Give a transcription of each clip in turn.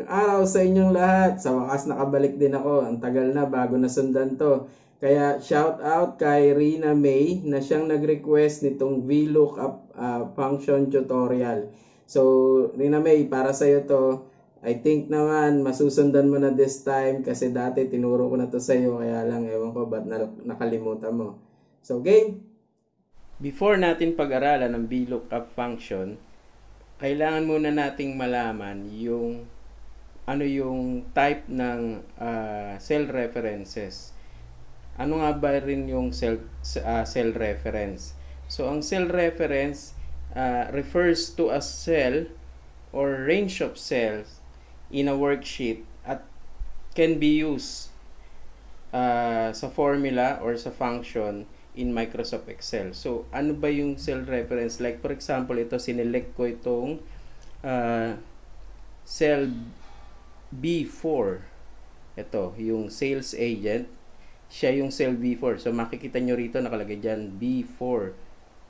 Magandang araw sa inyong lahat. Sa wakas nakabalik din ako. Ang tagal na bago nasundan to. Kaya shout out kay Rina May na siyang nag-request nitong VLOOKUP uh, ah, function tutorial. So Rina May, para sa'yo to. I think naman masusundan mo na this time kasi dati tinuro ko na to sa'yo. Kaya lang ewan ko ba't nakalimutan mo. So game! Before natin pag-aralan ang VLOOKUP function, kailangan muna nating malaman yung ano yung type ng uh, cell references. Ano nga ba rin yung cell, uh, cell reference? So, ang cell reference uh, refers to a cell or range of cells in a worksheet at can be used uh, sa formula or sa function in Microsoft Excel. So, ano ba yung cell reference? Like, for example, ito, sinelect ko itong uh, cell B4. Ito, yung sales agent, siya yung cell B4. So, makikita nyo rito, nakalagay dyan, B4.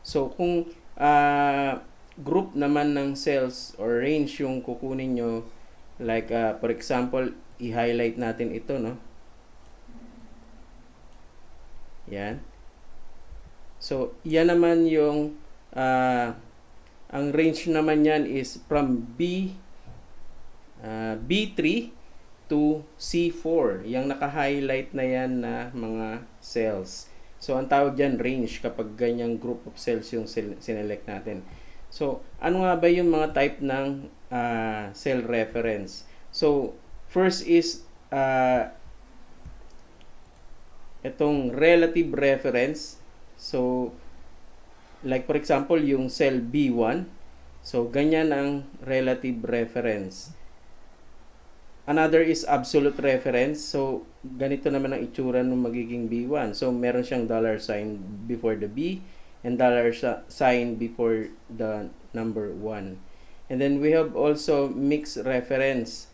So, kung uh, group naman ng sales or range yung kukunin nyo, like, uh, for example, i-highlight natin ito, no? Yan. So, yan naman yung, uh, ang range naman yan is from b uh, ah, B3 to C4. Yung naka-highlight na yan na mga cells. So, ang tawag dyan range kapag ganyang group of cells yung sinelect natin. So, ano nga ba yung mga type ng uh, cell reference? So, first is uh, itong relative reference. So, like for example, yung cell B1. So, ganyan ang relative reference. Another is absolute reference. So, ganito naman ang itsura ng magiging B1. So, meron siyang dollar sign before the B and dollar sign before the number 1. And then, we have also mixed reference.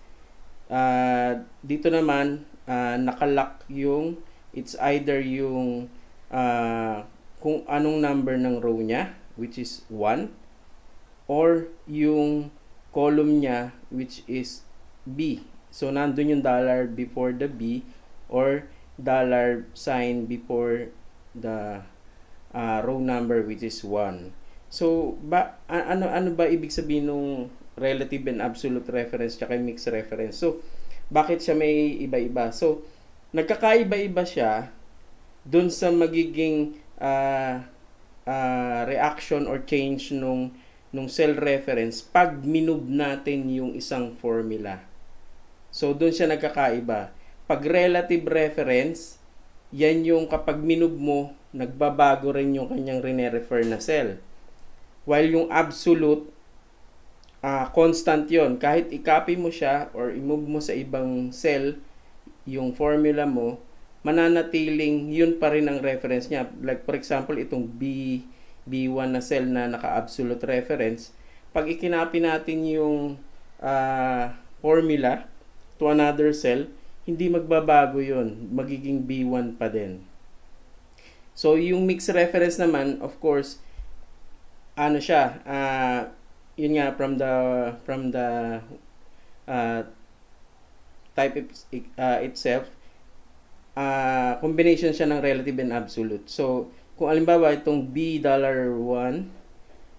Uh, dito naman, uh, nakalock yung, it's either yung uh, kung anong number ng row niya, which is 1, or yung column niya, which is B So, nandun yung dollar before the B or dollar sign before the uh, row number which is 1. So, ba, ano, ano ba ibig sabihin ng relative and absolute reference tsaka mixed reference? So, bakit siya may iba-iba? So, nagkakaiba-iba siya dun sa magiging uh, uh, reaction or change nung nung cell reference pag minove natin yung isang formula. So, doon siya nagkakaiba. Pag relative reference, yan yung kapag minub mo, nagbabago rin yung kanyang rene na cell. While yung absolute, uh, constant yon Kahit i-copy mo siya or i-move mo sa ibang cell, yung formula mo, mananatiling yun pa rin ang reference niya. Like for example, itong B, B1 na cell na naka-absolute reference, pag ikinapi natin yung uh, formula, to another cell, hindi magbabago yon Magiging B1 pa din. So, yung mixed reference naman, of course, ano siya, uh, yun nga, from the, from the uh, type it, uh, itself, uh, combination siya ng relative and absolute. So, kung alimbawa itong B$1,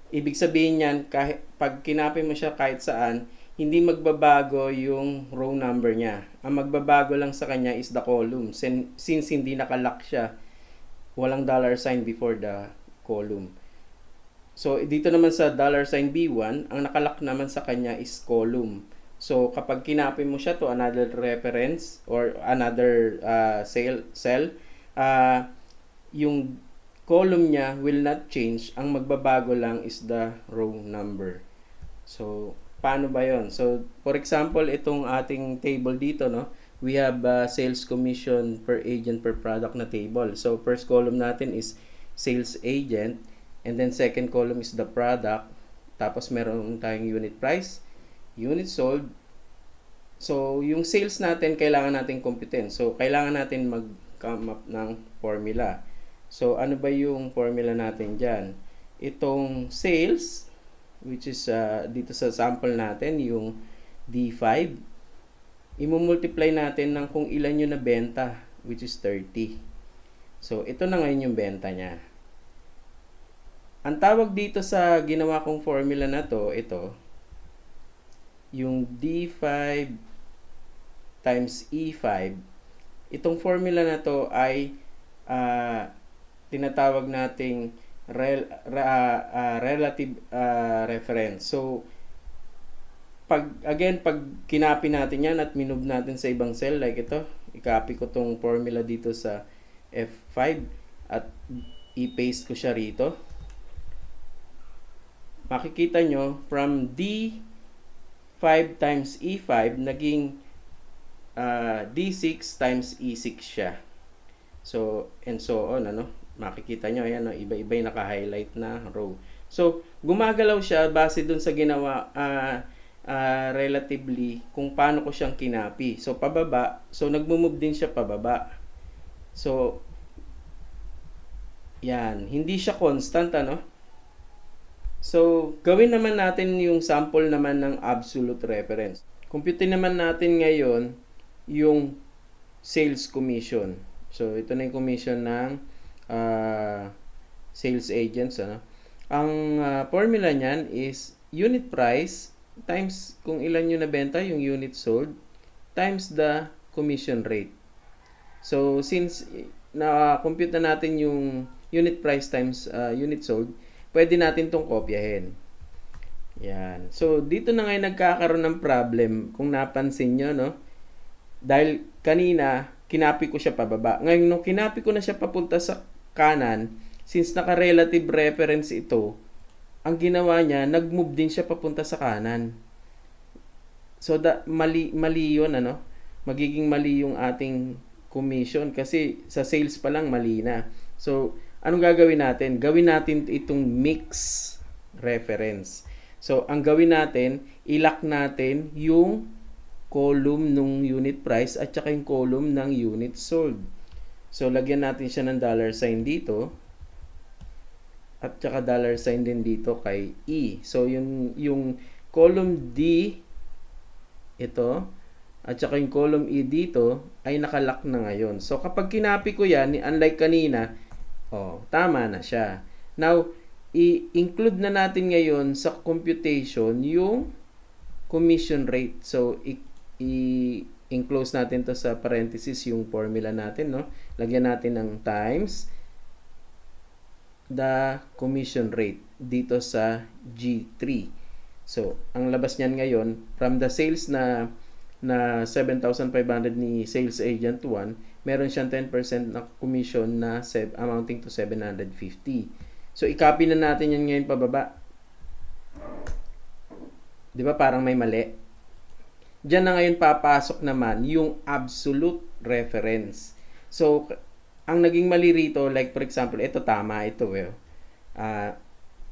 ibig sabihin niyan, kahit, pag kinapin mo siya kahit saan, hindi magbabago yung row number niya. Ang magbabago lang sa kanya is the column. Since hindi nakalock siya, walang dollar sign before the column. So, dito naman sa dollar sign B1, ang nakalock naman sa kanya is column. So, kapag kinapin mo siya to another reference or another uh, sale, cell, uh, yung column niya will not change. Ang magbabago lang is the row number. So, Paano ba yon? So, for example, itong ating table dito, no? we have uh, sales commission per agent per product na table. So, first column natin is sales agent. And then, second column is the product. Tapos, meron tayong unit price, unit sold. So, yung sales natin, kailangan natin kumpitin. So, kailangan natin mag-come up ng formula. So, ano ba yung formula natin dyan? Itong sales, which is uh, dito sa sample natin, yung D5, i-multiply natin ng kung ilan yung nabenta, which is 30. So, ito na ngayon yung benta niya. Ang tawag dito sa ginawa kong formula na to, ito, yung D5 times E5, itong formula na to ay uh, tinatawag nating rel, uh, uh, relative uh, reference. So, pag, again, pag kinapi natin yan at minove natin sa ibang cell, like ito, i-copy ko tong formula dito sa F5 at i-paste ko siya rito. Makikita nyo, from D5 times E5, naging uh, D6 times E6 siya. So, and so on, ano? Makikita nyo, ayan, iba-iba yung naka-highlight na row. So, gumagalaw siya base dun sa ginawa uh, uh, relatively kung paano ko siyang kinapi. So, pababa. So, nagmumove din siya pababa. So, yan. Hindi siya constant, ano? So, gawin naman natin yung sample naman ng absolute reference. Computin naman natin ngayon yung sales commission. So, ito na yung commission ng uh, sales agents ano. Ang uh, formula niyan is unit price times kung ilan yung nabenta yung unit sold times the commission rate. So since na-compute na natin yung unit price times uh, unit sold, pwede natin tong kopyahin. Yan. So dito na ngayon nagkakaroon ng problem kung napansin nyo no. Dahil kanina kinapi ko siya pababa. Ngayon nung kinapi ko na siya papunta sa kanan, since naka-relative reference ito, ang ginawa niya, nag-move din siya papunta sa kanan. So, da, mali, mali yun, ano? Magiging mali yung ating commission kasi sa sales pa lang mali na. So, anong gagawin natin? Gawin natin itong mix reference. So, ang gawin natin, ilak natin yung column ng unit price at saka yung column ng unit sold. So, lagyan natin siya ng dollar sign dito. At saka dollar sign din dito kay E. So, yung, yung column D, ito, at saka yung column E dito, ay nakalock na ngayon. So, kapag kinapi ko yan, unlike kanina, oh, tama na siya. Now, i-include na natin ngayon sa computation yung commission rate. So, i- i- i natin to sa parenthesis yung formula natin, no? Lagyan natin ng times the commission rate dito sa G3. So, ang labas niyan ngayon, from the sales na na 7,500 ni sales agent 1, meron siyang 10% na commission na amounting to 750. So, i-copy na natin yan ngayon pababa. Di ba parang may mali? Diyan na ngayon papasok naman yung absolute reference. So, ang naging mali rito, like for example, ito tama, ito well. Uh,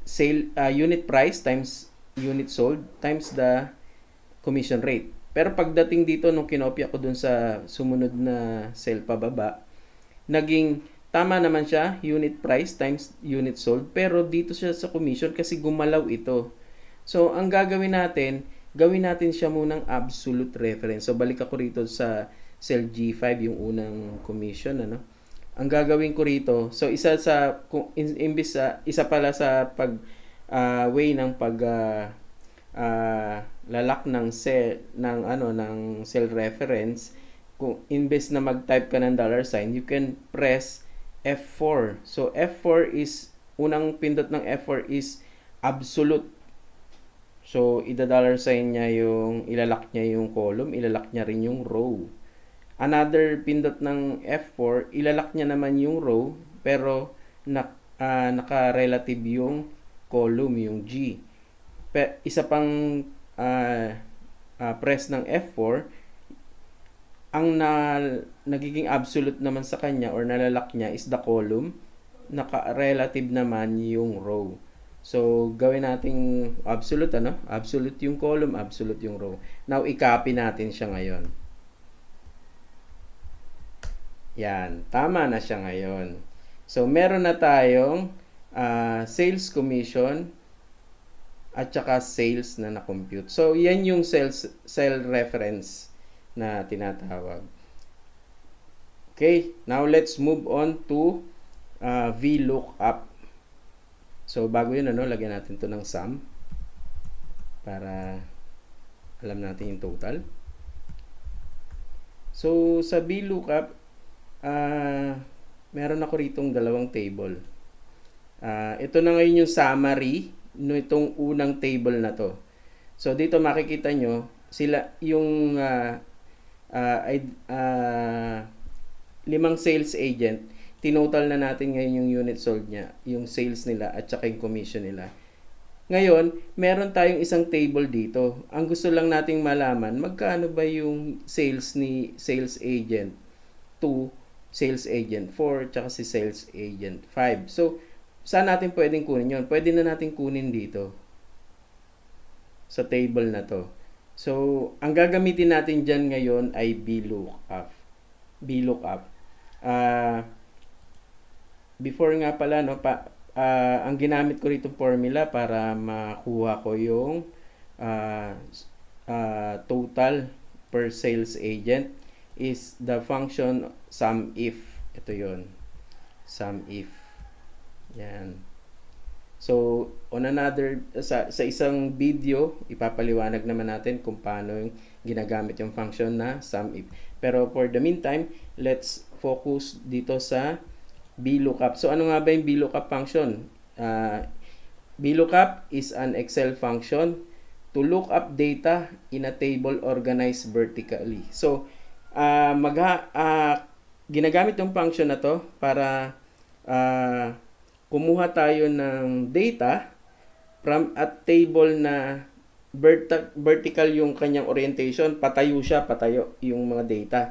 sale, uh, unit price times unit sold times the commission rate. Pero pagdating dito, nung kinopya ko dun sa sumunod na sale pababa, naging tama naman siya, unit price times unit sold, pero dito siya sa commission kasi gumalaw ito. So, ang gagawin natin, gawin natin siya munang absolute reference. So, balik ako rito sa cell G5, yung unang commission, ano? Ang gagawin ko rito, so isa sa, kung, in, imbis sa, isa pala sa pag, uh, way ng pag, uh, uh, lalak ng cell, ng ano, ng cell reference, kung imbes na mag-type ka ng dollar sign, you can press F4. So, F4 is, unang pindot ng F4 is absolute So, ida-dollar sign niya yung, ilalak niya yung column, ilalak niya rin yung row. Another pindot ng F4, ilalak niya naman yung row, pero na, uh, ah, naka-relative yung column, yung G. Pe, isa pang uh, uh, press ng F4, ang na, nagiging absolute naman sa kanya or nalalak niya is the column, naka-relative naman yung row. So, gawin nating absolute, ano? Absolute yung column, absolute yung row. Now, i-copy natin siya ngayon. Yan. Tama na siya ngayon. So, meron na tayong uh, sales commission at saka sales na na-compute. So, yan yung sales, sell reference na tinatawag. Okay. Now, let's move on to uh, ah, VLOOKUP. So, bago yun, ano, lagyan natin to ng sum para alam natin yung total. So, sa VLOOKUP, uh, ah, meron ako ritong dalawang table. Uh, ito na ngayon yung summary nitong unang table na to. So, dito makikita nyo, sila, yung uh, uh, uh, limang sales agent, tinotal na natin ngayon yung unit sold niya, yung sales nila at saka yung commission nila. Ngayon, meron tayong isang table dito. Ang gusto lang nating malaman, magkano ba yung sales ni sales agent 2, sales agent 4, tsaka si sales agent 5. So, saan natin pwedeng kunin yon? Pwede na natin kunin dito sa table na to. So, ang gagamitin natin dyan ngayon ay VLOOKUP. VLOOKUP. Ah... Uh, before nga pala no pa uh, ang ginamit ko rito formula para makuha ko yung uh, uh, total per sales agent is the function sum if ito yon sum if yan so on another sa, sa isang video ipapaliwanag naman natin kung paano yung ginagamit yung function na sum if pero for the meantime let's focus dito sa VLOOKUP. So, ano nga ba yung VLOOKUP function? Uh, ah, VLOOKUP is an Excel function to look up data in a table organized vertically. So, uh, ah, mag uh, ah, ginagamit yung function na to para uh, kumuha tayo ng data from a table na vertic vertical yung kanyang orientation, patayo siya, patayo yung mga data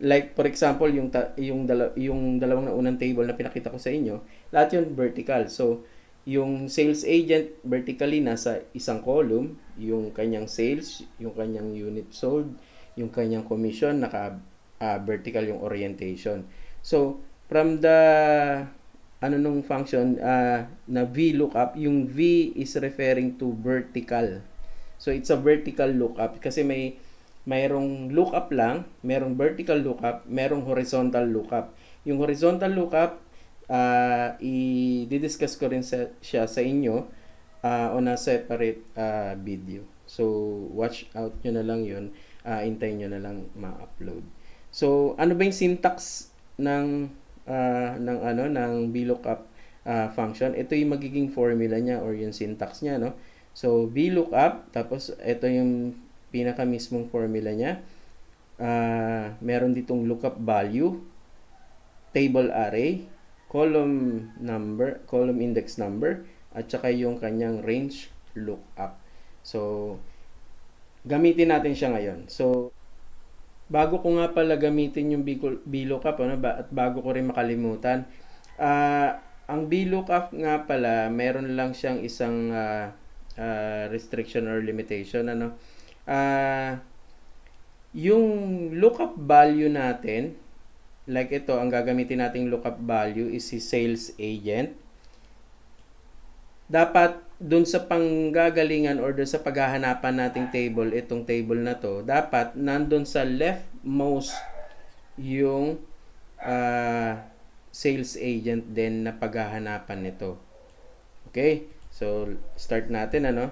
like for example yung ta- yung dala- yung dalawang unang table na pinakita ko sa inyo, lahat yun vertical. So yung sales agent vertically nasa isang column, yung kanyang sales, yung kanyang unit sold, yung kanyang commission naka uh, vertical yung orientation. So from the ano nung function uh, na V lookup, yung V is referring to vertical. So it's a vertical lookup kasi may mayroong lookup lang, mayroong vertical lookup, mayroong horizontal lookup. Yung horizontal lookup, uh, ah, i-discuss ko rin sa, siya sa inyo uh, on a separate uh, video. So, watch out nyo na lang yun. Uh, intayin nyo na lang ma-upload. So, ano ba yung syntax ng, uh, ng, ano, ng VLOOKUP uh, function? Ito yung magiging formula niya or yung syntax niya, no? So, VLOOKUP, tapos ito yung pinaka mismong formula niya. Uh, meron ditong lookup value, table array, column number, column index number, at saka yung kanyang range lookup. So, gamitin natin siya ngayon. So, bago ko nga pala gamitin yung VLOOKUP, ano, ba, at bago ko rin makalimutan, uh, ang VLOOKUP nga pala, meron lang siyang isang uh, uh, restriction or limitation. Ano? uh, yung lookup value natin, like ito, ang gagamitin nating lookup value is si sales agent. Dapat dun sa panggagalingan or dun sa paghahanapan nating table, itong table na to, dapat nandun sa leftmost yung uh, sales agent din na paghahanapan nito. Okay? So, start natin ano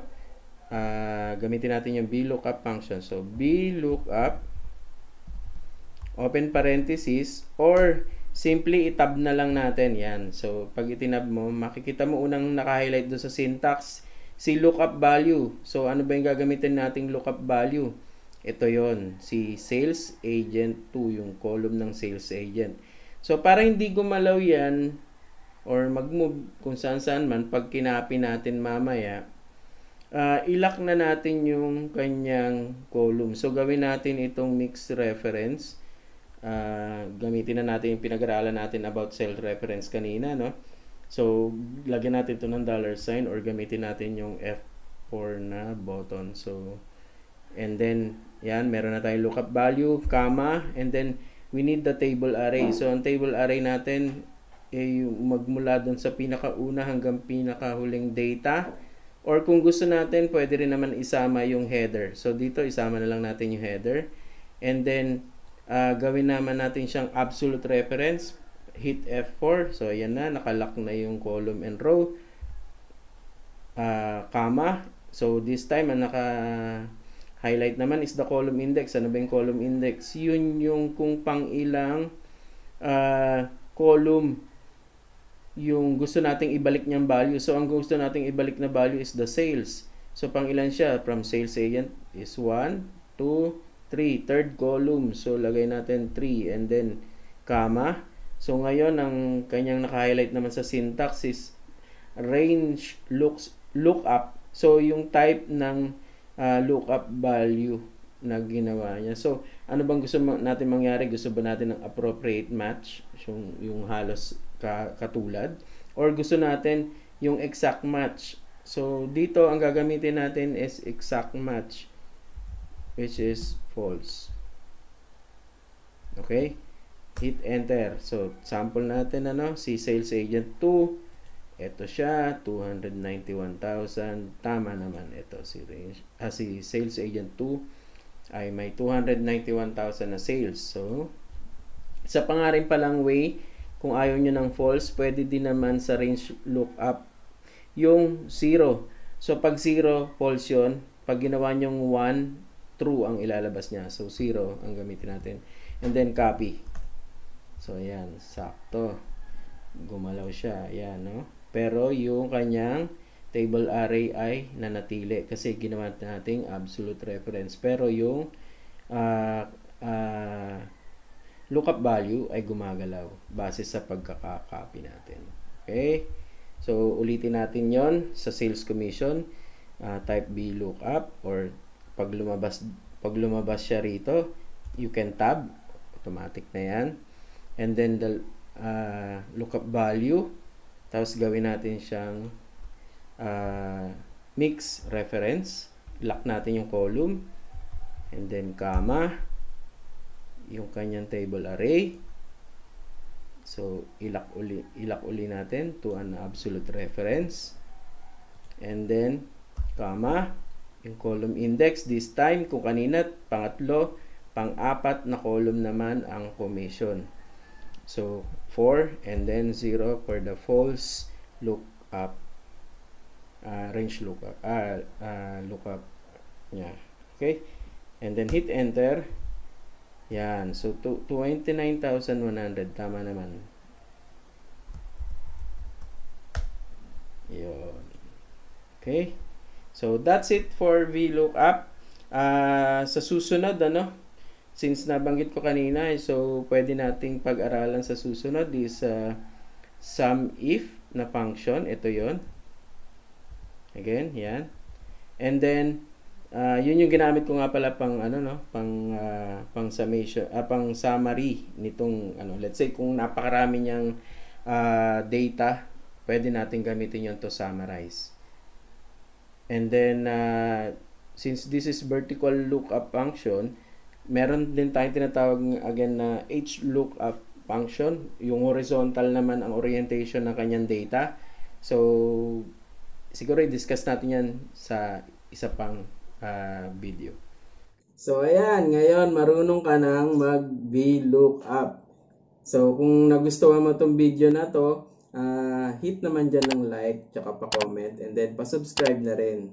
uh, gamitin natin yung VLOOKUP function. So, VLOOKUP, open parenthesis, or simply itab na lang natin. Yan. So, pag itinab mo, makikita mo unang naka-highlight doon sa syntax, si lookup value. So, ano ba yung gagamitin nating lookup value? Ito yon si sales agent 2, yung column ng sales agent. So, para hindi gumalaw yan, or mag-move kung saan-saan man, pag kinapin natin mamaya, uh, ilak na natin yung kanyang column. So, gawin natin itong mixed reference. Uh, gamitin na natin yung pinag-aralan natin about cell reference kanina, no? So, lagyan natin ito ng dollar sign or gamitin natin yung F4 na button. So, and then, yan, meron na tayong lookup value, comma, and then, we need the table array. So, ang table array natin, ay eh, magmula dun sa pinakauna hanggang pinakahuling data. Or kung gusto natin, pwede rin naman isama yung header. So dito, isama na lang natin yung header. And then, uh, gawin naman natin siyang absolute reference. Hit F4. So ayan na, nakalock na yung column and row. Uh, comma. So this time, ang naka highlight naman is the column index. Ano ba yung column index? Yun yung kung pang ilang uh, column yung gusto nating ibalik niyang value. So, ang gusto nating ibalik na value is the sales. So, pang ilan siya? From sales agent is 1, 2, 3. Third column. So, lagay natin 3 and then comma. So, ngayon, ang kanyang naka-highlight naman sa syntax is range looks lookup. So, yung type ng uh, ah, lookup value na ginawa niya. So, ano bang gusto natin mangyari? Gusto ba natin ng appropriate match? Yung, yung halos ka, katulad? Or gusto natin yung exact match? So, dito ang gagamitin natin is exact match which is false. Okay? Hit enter. So, sample natin ano? Si sales agent 2. Ito siya, 291,000. Tama naman ito si, range, ah, si sales agent 2 ay may 291,000 na sales. So, sa pangarin palang way, kung ayaw nyo ng false, pwede din naman sa range lookup yung 0. So, pag 0, false yun. Pag ginawa nyong 1, true ang ilalabas niya. So, 0 ang gamitin natin. And then, copy. So, ayan. Sakto. Gumalaw siya. Ayan, no? Pero, yung kanyang table array ay nanatili kasi ginawa natin absolute reference. Pero yung uh, ah, uh, ah, lookup value ay gumagalaw base sa pagkakakopy natin. Okay? So, ulitin natin yon sa sales commission, uh, type B lookup or pag lumabas, pag lumabas siya rito, you can tab, automatic na yan. And then the uh, lookup value, tapos gawin natin siyang uh, mix reference lock natin yung column and then comma yung kanyang table array so ilak uli ilak uli natin to an absolute reference and then comma yung column index this time kung kanina pangatlo pang-apat na column naman ang commission so 4 and then 0 for the false look up uh, range lookup uh, uh, lookup niya okay and then hit enter yan so 29,100 tama naman yun okay so that's it for VLOOKUP uh, ah, sa susunod ano since nabanggit ko kanina eh, so pwede nating pag-aralan sa susunod is uh, sum if na function ito yon Again, yan. And then, uh, yun yung ginamit ko nga pala pang, ano, no? Pang, uh, pang summation, uh, pang summary nitong, ano, let's say kung napakarami niyang uh, data, pwede natin gamitin yun to summarize. And then, uh, since this is vertical lookup function, meron din tayong tinatawag again na H lookup function. Yung horizontal naman ang orientation ng kanyang data. So, siguro i-discuss natin yan sa isa pang uh, video. So ayan, ngayon marunong ka nang mag VLOOKUP. So kung nagustuhan mo tong video na to, uh, hit naman dyan ng like, tsaka pa-comment, and then pa-subscribe na rin.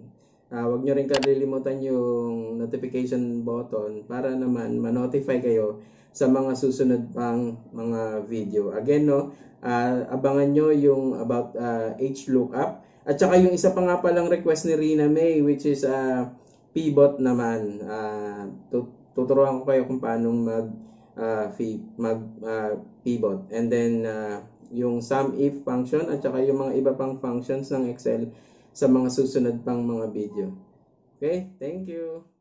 Uh, ah, wag nyo rin kalilimutan yung notification button para naman ma-notify kayo sa mga susunod pang mga video. Again, no, uh, abangan nyo yung about uh, H lookup at saka yung isa pa nga palang request ni Rina May which is uh, ah, pivot naman. Uh, tuturuan ko kayo kung paano mag uh, fee, mag uh, pivot. And then uh, yung sum if function at saka yung mga iba pang functions ng Excel sa mga susunod pang mga video. Okay, thank you.